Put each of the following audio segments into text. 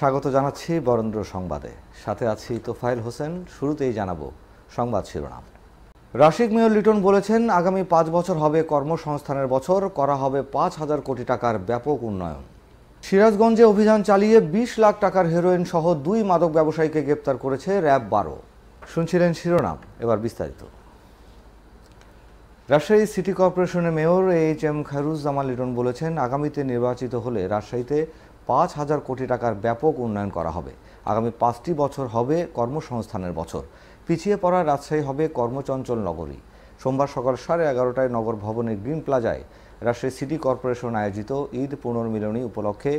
স্বাগত জানাচ্ছি বরেন্দ্র সংবাদে সাথে আছি তোফাইল হোসেন শুরুতেই জানাবো সংবাদ শিরোনাম রাশিক মেয়র লিটন বলেছেন আগামী পাঁচ বছর হবে কর্মসংস্থানের বছর করা হবে পাঁচ হাজার কোটি টাকার ব্যাপক উন্নয়ন সিরাজগঞ্জে অভিযান চালিয়ে ২০ লাখ টাকার হেরোইন সহ দুই মাদক ব্যবসায়ীকে গ্রেপ্তার করেছে র্যাব বারো শুনছিলেন শিরোনাম এবার বিস্তারিত রাজশাহী সিটি কর্পোরেশনের mayor H M Khairuzzaman Liton বলেছেন আগামীতে নির্বাচিত হলে রাজশাহীতে পাঁচ হাজার কোটি টাকার ব্যাপক উন্নয়ন করা হবে আগামী পাঁচটি বছর হবে কর্মসংস্থানের বছর পিছিয়ে পড়া রাজশাহী হবে কর্মচঞ্চল নগরী সোমবার সকাল সাড়ে এগারোটায় নগর ভবনের গ্রিন প্লাজায় রাজশাহী সিটি কর্পোরেশন আয়োজিত ঈদ পুনর্মিলনী উপলক্ষে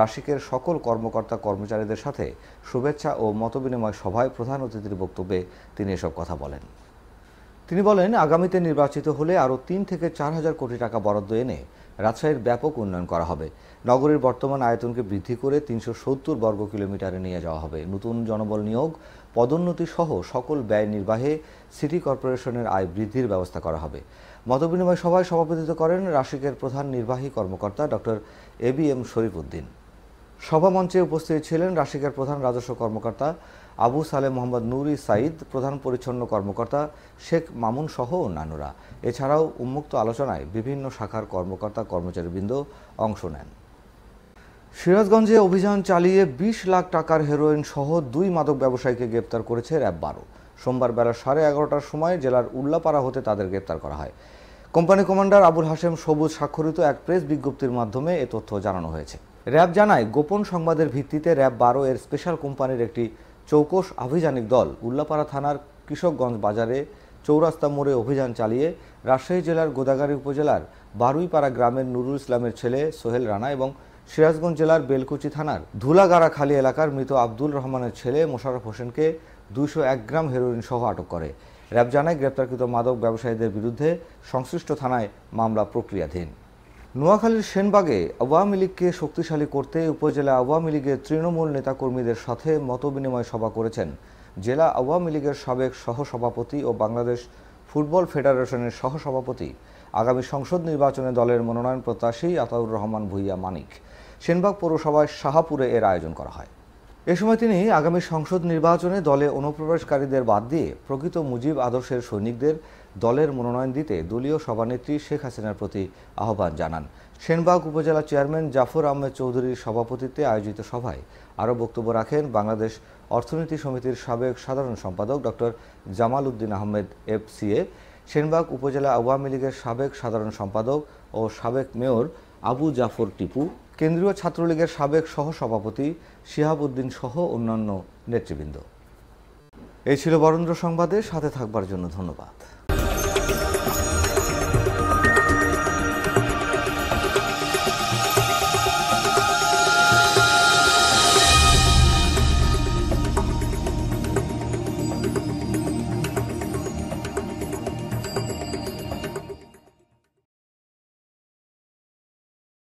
রাশিকের সকল কর্মকর্তা কর্মচারীদের সাথে শুভেচ্ছা ও মতবিনিময় সভায় প্রধান অতিথির বক্তব্যে তিনি এসব কথা বলেন তিনি বলেন আগামীতে নির্বাচিত হলে আরও তিন থেকে চার হাজার কোটি টাকা বরাদ্দ এনে রাজশাহীর ব্যাপক উন্নয়ন করা হবে নগরীর বর্তমান আয়তনকে বৃদ্ধি করে তিনশো সত্তর বর্গ কিলোমিটারে নিয়ে যাওয়া হবে নতুন জনবল নিয়োগ পদোন্নতি সহ সকল ব্যয় নির্বাহে সিটি কর্পোরেশনের আয় বৃদ্ধির ব্যবস্থা করা হবে মতবিনিময় সভায় সভাপতিত্ব করেন রাশিকের প্রধান নির্বাহী কর্মকর্তা doctor A B M Sharif Uddin সভামঞ্চে উপস্থিত ছিলেন রাশিকার প্রধান রাজস্ব কর্মকর্তা আবু সালে মোহাম্মদ নুরি সাইদ প্রধান পরিচ্ছন্ন কর্মকর্তা শেখ মামুন সহ অন্যান্যরা এছাড়াও উন্মুক্ত আলোচনায় বিভিন্ন শাখার কর্মকর্তা কর্মচারীবৃন্দ অংশ নেন সিরাজগঞ্জে অভিযান চালিয়ে ২০ লাখ টাকার হেরোইন সহ দুই মাদক ব্যবসায়ীকে গ্রেপ্তার করেছে র্যাব বারো সোমবার বেলা সাড়ে এগারোটার সময় জেলার উল্লাপাড়া হতে তাদের গ্রেপ্তার করা হয় কোম্পানি কমান্ডার আবুল হাশেম সবুজ স্বাক্ষরিত এক প্রেস বিজ্ঞপ্তির মাধ্যমে এ তথ্য জানানো হয়েছে র্যাব জানায় গোপন সংবাদের ভিত্তিতে র্যাব বারো এর স্পেশাল কোম্পানির একটি চৌকস আভিযানিক দল উল্লাপাড়া থানার কৃষকগঞ্জ বাজারে চৌরাস্তা মোড়ে অভিযান চালিয়ে রাজশাহী জেলার গোদাগাড়ি উপজেলার বারুইপাড়া গ্রামের নুরুল ইসলামের ছেলে সোহেল রানা এবং সিরাজগঞ্জ জেলার বেলকুচি থানার ধুলাগাড়াখালী এলাকার মৃত আব্দুল রহমানের ছেলে মোশারফ হোসেনকে দুইশো এক গ্রাম হেরোইন সহ আটক করে র্যাব জানায় গ্রেপ্তারকৃত মাদক ব্যবসায়ীদের বিরুদ্ধে সংশ্লিষ্ট থানায় মামলা প্রক্রিয়াধীন নোয়াখালীর সেনবাগে আওয়ামী লীগকে শক্তিশালী করতে উপজেলা আওয়ামী লীগের তৃণমূল নেতাকর্মীদের সাথে মতবিনিময় সভা করেছেন জেলা আওয়ামী লীগের সাবেক সহসভাপতি ও বাংলাদেশ ফুটবল ফেডারেশনের সহসভাপতি আগামী সংসদ নির্বাচনে দলের মনোনয়ন প্রত্যাশী আতাউর রহমান ভুইয়া মানিক সেনবাগ পৌরসভায় শাহাপুরে এর আয়োজন করা হয় এ সময় তিনি আগামী সংসদ নির্বাচনে দলে অনুপ্রবেশকারীদের বাদ দিয়ে প্রকৃত মুজিব আদর্শের সৈনিকদের দলের মনোনয়ন দিতে দলীয় সভানেত্রী শেখ হাসিনার প্রতি আহ্বান জানান সেনবাগ উপজেলা চেয়ারম্যান জাফর আহমেদ চৌধুরীর সভাপতিত্বে আয়োজিত সভায় আরও বক্তব্য রাখেন বাংলাদেশ অর্থনীতি সমিতির সাবেক সাধারণ সম্পাদক doctor Jamal Uddin Ahmed F CA Senbag Upazila Awami লীগের সাবেক সাধারণ সম্পাদক ও সাবেক মেয়র আবু জাফর টিপু কেন্দ্রীয় ছাত্রলীগের সাবেক সহসভাপতি সভাপতি উদ্দিন সহ অন্যান্য নেতৃবৃন্দ এই ছিল বরেন্দ্র সংবাদে সাথে থাকবার জন্য ধন্যবাদ